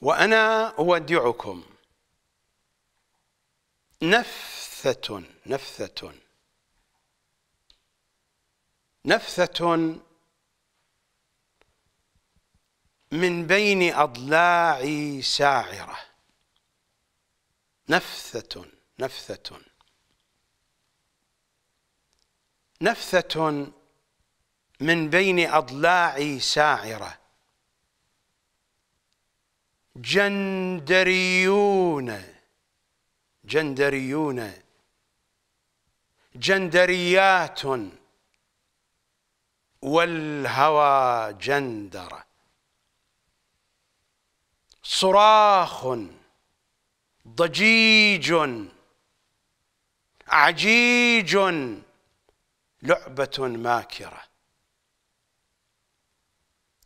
وأنا أودعكم نفثة نفثة نفثة من بين أضلاعي ساعرة نفثة نفثة نفثة من بين أضلاعي ساعرة جندريون جندريون جندريات والهوى جندرة صراخ ضجيج عجيج لعبة ماكرة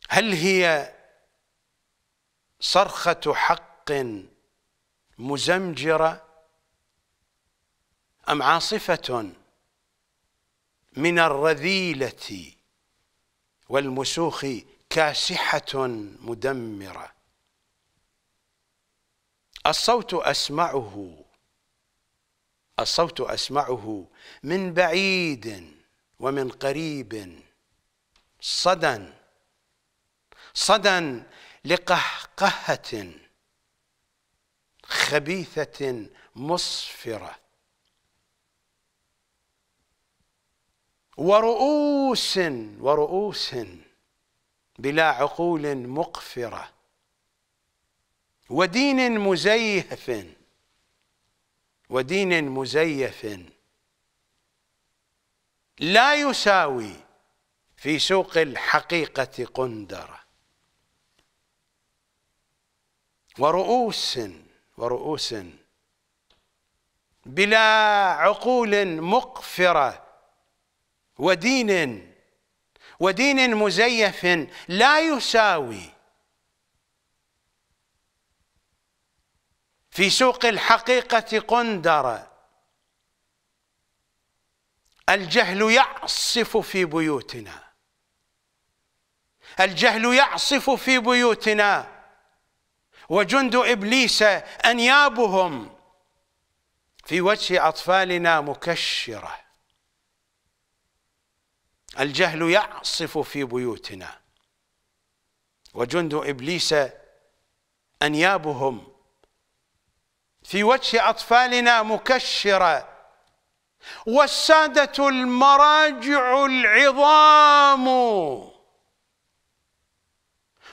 هل هي صرخة حق مزمجرة أم عاصفة من الرذيلة والمسوخ كاسحة مدمرة الصوت أسمعه الصوت أسمعه من بعيد ومن قريب صدى صدى لقح قهة خبيثة مصفرة ورؤوس ورؤوس بلا عقول مقفرة ودين مزيف ودين مزيف لا يساوي في سوق الحقيقة قندرة ورؤوس ورؤوس بلا عقول مقفرة ودين ودين مزيف لا يساوي في سوق الحقيقة قندرة الجهل يعصف في بيوتنا الجهل يعصف في بيوتنا وجند ابليس انيابهم في وجه اطفالنا مكشره الجهل يعصف في بيوتنا وجند ابليس انيابهم في وجه اطفالنا مكشره والساده المراجع العظام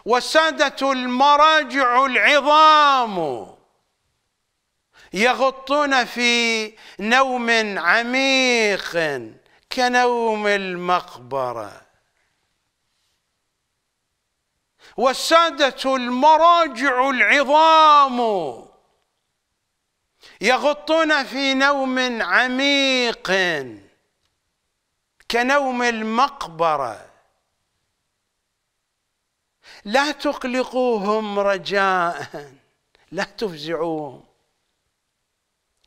والسادة المراجع العظام يغطون في نوم عميق كنوم المقبره والسادة المراجع العظام يغطون في نوم عميق كنوم المقبره لا تقلقوهم رجاء لا تفزعوهم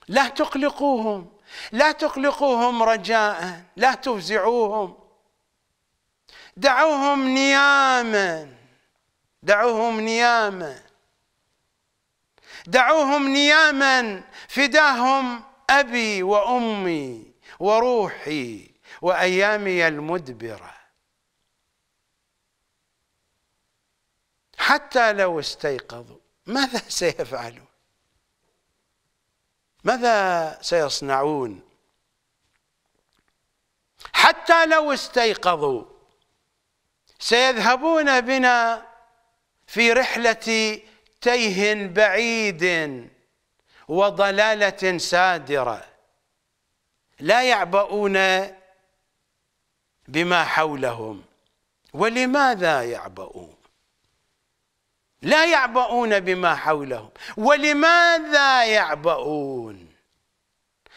لا تقلقوهم لا تقلقوهم رجاء لا تفزعوهم دعوهم نياما دعوهم نياما دعوهم نياما فداهم أبي وأمي وروحي وأيامي المدبره حتى لو استيقظوا ماذا سيفعلون ماذا سيصنعون حتى لو استيقظوا سيذهبون بنا في رحلة تيه بعيد وضلالة سادرة لا يعبؤون بما حولهم ولماذا يعبؤون لا يعبؤون بما حولهم ولماذا يعبؤون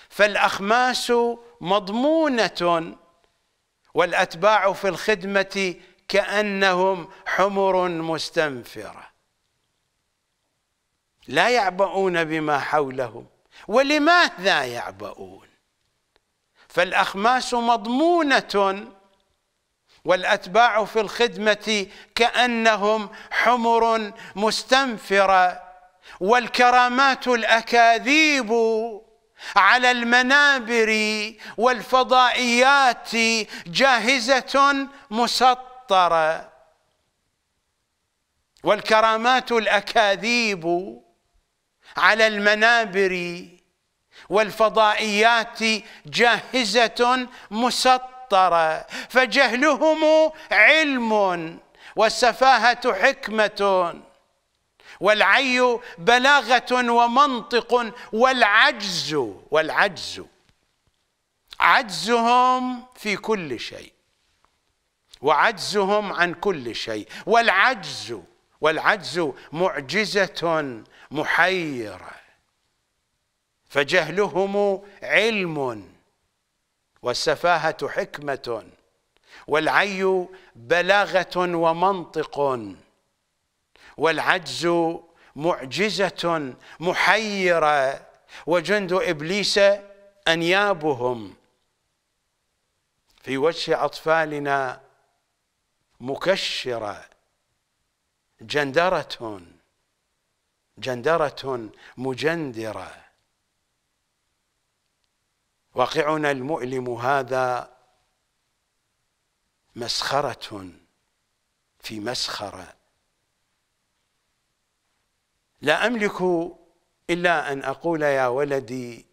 فالأخماس مضمونة والأتباع في الخدمة كأنهم حمر مستنفرة لا يعبؤون بما حولهم ولماذا يعبؤون فالأخماس مضمونة والأتباع في الخدمة كأنهم حمر مستنفرة والكرامات الأكاذيب على المنابر والفضائيات جاهزة مسطرة والكرامات الأكاذيب على المنابر والفضائيات جاهزة مسطرة مسطره فجهلهم علم والسفاهه حكمه والعي بلاغه ومنطق والعجز والعجز عجزهم في كل شيء وعجزهم عن كل شيء والعجز والعجز معجزه محيره فجهلهم علم والسفاهة حكمة والعي بلاغة ومنطق والعجز معجزة محيرة وجند إبليس أنيابهم في وجه أطفالنا مكشرة جندرة جندرة مجندره واقعنا المؤلم هذا مسخرة في مسخرة لا أملك إلا أن أقول يا ولدي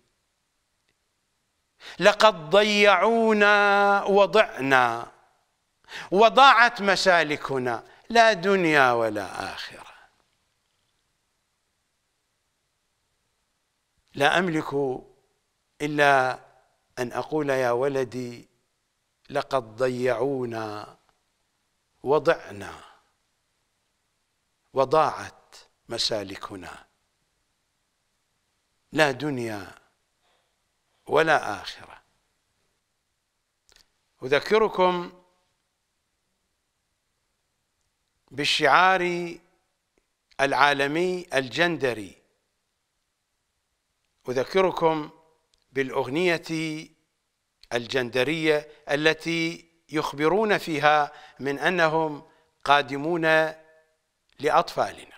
لقد ضيعونا وضعنا وضاعت مسالكنا لا دنيا ولا آخرة لا أملك إلا أن أقول يا ولدي لقد ضيعونا وضعنا وضاعت مسالكنا لا دنيا ولا آخرة أذكركم بالشعار العالمي الجندري أذكركم بالاغنيه الجندريه التي يخبرون فيها من انهم قادمون لاطفالنا